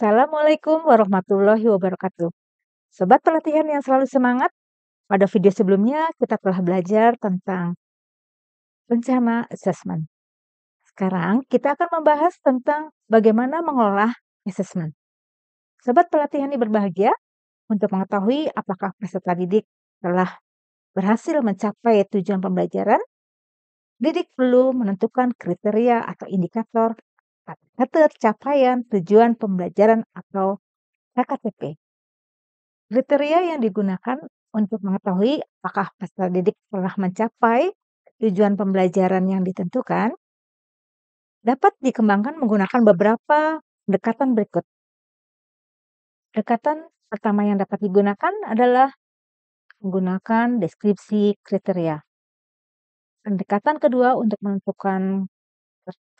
Assalamualaikum warahmatullahi wabarakatuh. Sobat pelatihan yang selalu semangat, pada video sebelumnya kita telah belajar tentang rencana assessment. Sekarang kita akan membahas tentang bagaimana mengolah assessment. Sobat pelatihan yang berbahagia untuk mengetahui apakah peserta didik telah berhasil mencapai tujuan pembelajaran. Didik perlu menentukan kriteria atau indikator capaian tujuan pembelajaran atau KKTP. Kriteria yang digunakan untuk mengetahui apakah peserta didik telah mencapai tujuan pembelajaran yang ditentukan dapat dikembangkan menggunakan beberapa pendekatan berikut. Pendekatan pertama yang dapat digunakan adalah menggunakan deskripsi kriteria. Pendekatan kedua untuk menentukan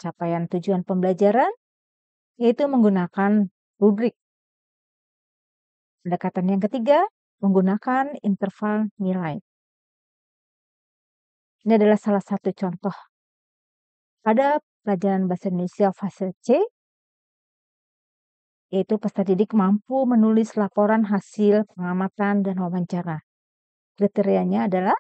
capaian tujuan pembelajaran, yaitu menggunakan rubrik. Pendekatan yang ketiga, menggunakan interval nilai. Ini adalah salah satu contoh. Pada pelajaran Bahasa Indonesia fase C, yaitu peserta didik mampu menulis laporan hasil pengamatan dan wawancara. Kriterianya adalah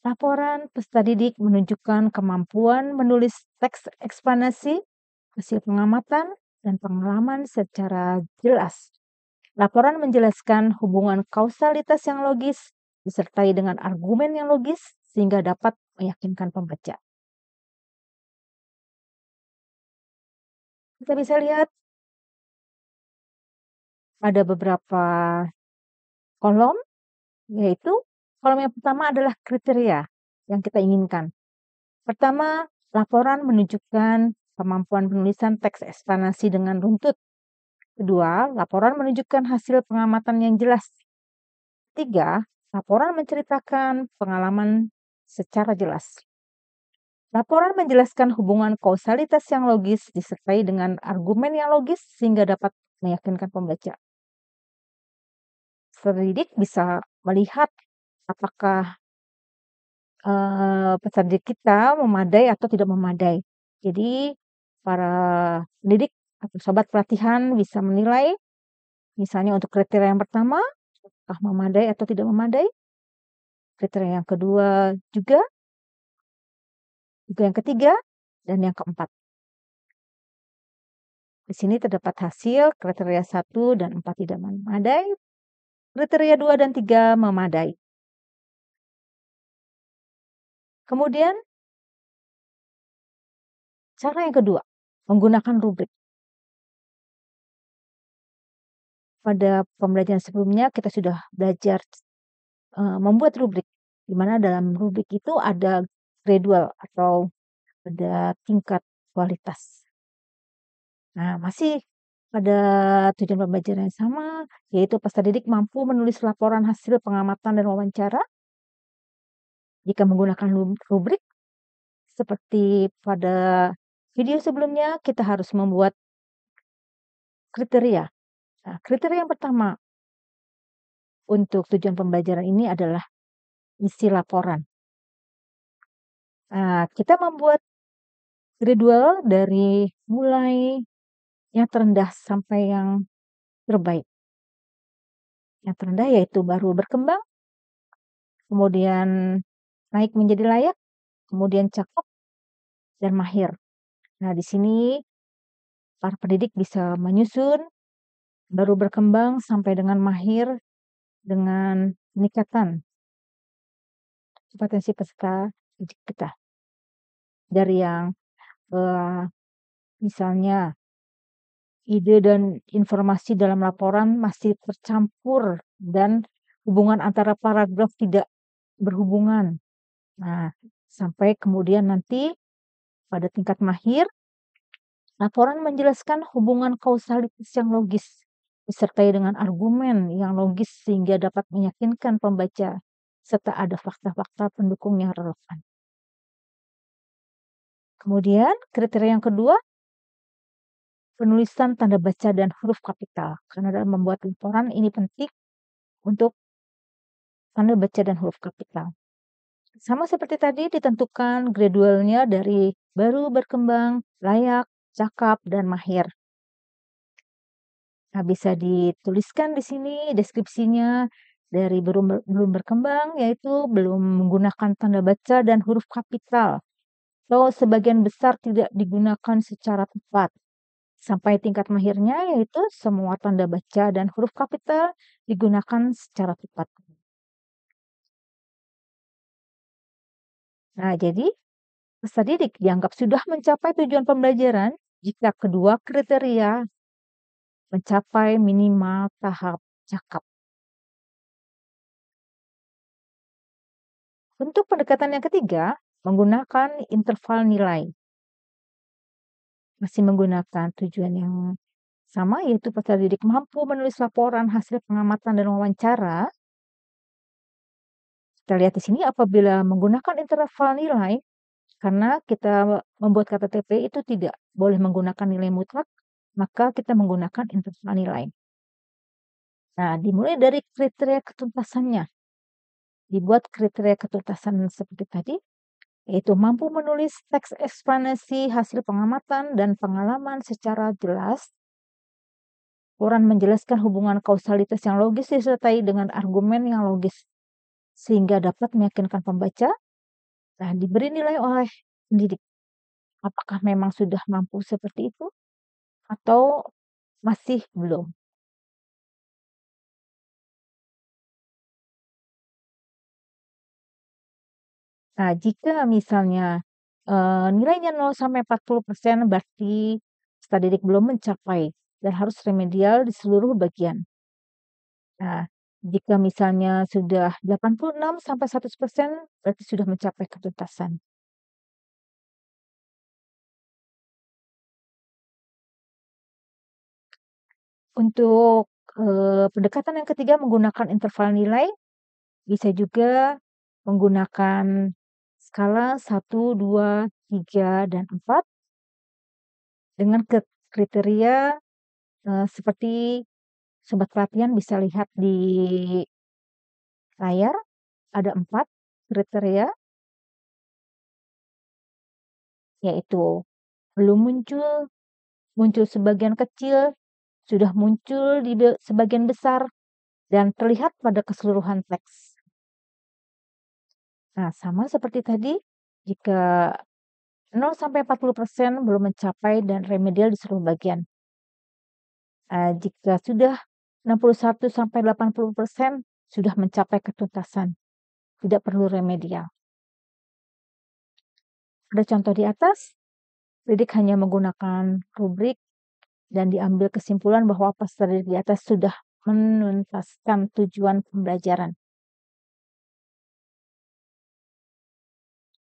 Laporan peserta didik menunjukkan kemampuan menulis teks eksplanasi, hasil pengamatan, dan pengalaman secara jelas. Laporan menjelaskan hubungan kausalitas yang logis disertai dengan argumen yang logis sehingga dapat meyakinkan pembaca. Kita bisa lihat ada beberapa kolom yaitu Kolom yang pertama adalah kriteria yang kita inginkan. Pertama, laporan menunjukkan kemampuan penulisan teks eksplanasi dengan runtut. Kedua, laporan menunjukkan hasil pengamatan yang jelas. Tiga, laporan menceritakan pengalaman secara jelas. Laporan menjelaskan hubungan kausalitas yang logis disertai dengan argumen yang logis sehingga dapat meyakinkan pembaca. Seridik bisa melihat apakah uh, pesan kita memadai atau tidak memadai. Jadi, para pendidik atau sobat pelatihan bisa menilai, misalnya untuk kriteria yang pertama, apakah memadai atau tidak memadai. Kriteria yang kedua juga. Juga yang ketiga dan yang keempat. Di sini terdapat hasil kriteria 1 dan 4 tidak memadai, kriteria 2 dan 3 memadai. Kemudian cara yang kedua, menggunakan rubrik. Pada pembelajaran sebelumnya kita sudah belajar uh, membuat rubrik di mana dalam rubrik itu ada gradual atau ada tingkat kualitas. Nah, masih pada tujuan pembelajaran yang sama, yaitu peserta didik mampu menulis laporan hasil pengamatan dan wawancara jika menggunakan rubrik seperti pada video sebelumnya, kita harus membuat kriteria. Nah, kriteria yang pertama untuk tujuan pembelajaran ini adalah isi laporan. Nah, kita membuat gradual dari mulai yang terendah sampai yang terbaik. Yang terendah yaitu baru berkembang, kemudian naik menjadi layak, kemudian cakep, dan mahir. Nah, di sini para pendidik bisa menyusun, baru berkembang sampai dengan mahir dengan peningkatan potensi peserta didik kita. Dari yang uh, misalnya ide dan informasi dalam laporan masih tercampur dan hubungan antara paragraf tidak berhubungan Nah, sampai kemudian nanti pada tingkat mahir, laporan menjelaskan hubungan kausalitas yang logis, disertai dengan argumen yang logis sehingga dapat meyakinkan pembaca, serta ada fakta-fakta pendukung yang relevan. Kemudian, kriteria yang kedua, penulisan tanda baca dan huruf kapital. Karena dalam membuat laporan ini penting untuk tanda baca dan huruf kapital. Sama seperti tadi ditentukan gradualnya dari baru berkembang, layak, cakap, dan mahir. Nah, bisa dituliskan di sini deskripsinya dari belum, belum berkembang, yaitu belum menggunakan tanda baca dan huruf kapital. Atau sebagian besar tidak digunakan secara tepat. Sampai tingkat mahirnya, yaitu semua tanda baca dan huruf kapital digunakan secara tepat. Nah, jadi peserta didik dianggap sudah mencapai tujuan pembelajaran jika kedua kriteria mencapai minimal tahap cakap. untuk pendekatan yang ketiga menggunakan interval nilai. Masih menggunakan tujuan yang sama yaitu peserta didik mampu menulis laporan hasil pengamatan dan wawancara kita lihat di sini apabila menggunakan interval nilai, karena kita membuat KTTP itu tidak boleh menggunakan nilai mutlak, maka kita menggunakan interval nilai. Nah, dimulai dari kriteria ketuntasannya. Dibuat kriteria ketuntasan seperti tadi, yaitu mampu menulis teks eksplanasi hasil pengamatan dan pengalaman secara jelas, Koran menjelaskan hubungan kausalitas yang logis disertai dengan argumen yang logis sehingga dapat meyakinkan pembaca dan diberi nilai oleh pendidik. Apakah memang sudah mampu seperti itu atau masih belum? Nah, jika misalnya e, nilainya 0 sampai 40% persen, berarti studi belum mencapai dan harus remedial di seluruh bagian. Nah, jika misalnya sudah 86 sampai 100% persen, berarti sudah mencapai ketuntasan. Untuk eh, pendekatan yang ketiga menggunakan interval nilai bisa juga menggunakan skala 1, 2, 3 dan 4 dengan kriteria eh, seperti Sobat pelatihan bisa lihat di layar, ada empat kriteria, ya. yaitu belum muncul, muncul sebagian kecil, sudah muncul di sebagian besar, dan terlihat pada keseluruhan teks. Nah, sama seperti tadi, jika 0-40% belum mencapai dan remedial di seluruh bagian. Uh, jika sudah 61 sampai 80 persen sudah mencapai ketuntasan. Tidak perlu remedial. Ada contoh di atas, Lidik hanya menggunakan rubrik dan diambil kesimpulan bahwa peserta didik di atas sudah menuntaskan tujuan pembelajaran.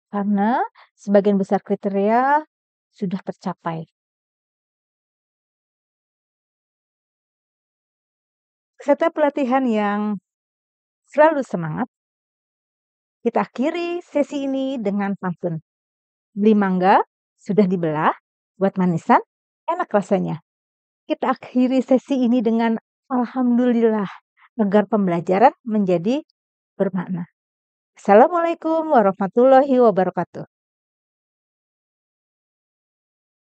Karena sebagian besar kriteria sudah tercapai. serta pelatihan yang selalu semangat. Kita akhiri sesi ini dengan pantun. Beli mangga, sudah dibelah, buat manisan, enak rasanya. Kita akhiri sesi ini dengan Alhamdulillah, agar pembelajaran menjadi bermakna. Assalamualaikum warahmatullahi wabarakatuh.